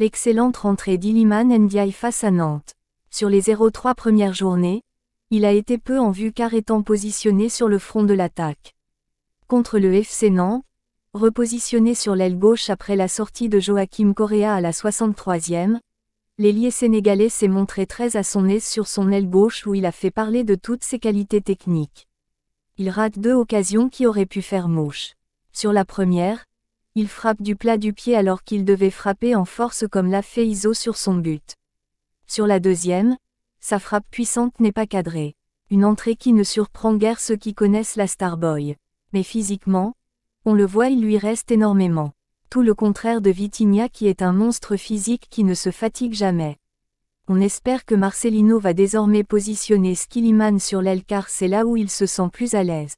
l'excellente rentrée d'Iliman Ndiaye face à Nantes. Sur les 0-3 premières journées, il a été peu en vue car étant positionné sur le front de l'attaque. Contre le FC Nantes, repositionné sur l'aile gauche après la sortie de Joachim Correa à la 63e, l'ailier sénégalais s'est montré très à son aise sur son aile gauche où il a fait parler de toutes ses qualités techniques. Il rate deux occasions qui auraient pu faire mouche. Sur la première, il frappe du plat du pied alors qu'il devait frapper en force comme l'a fait Iso sur son but. Sur la deuxième, sa frappe puissante n'est pas cadrée. Une entrée qui ne surprend guère ceux qui connaissent la Starboy. Mais physiquement, on le voit il lui reste énormément. Tout le contraire de Vitigna qui est un monstre physique qui ne se fatigue jamais. On espère que Marcelino va désormais positionner Skilliman sur l'aile car c'est là où il se sent plus à l'aise.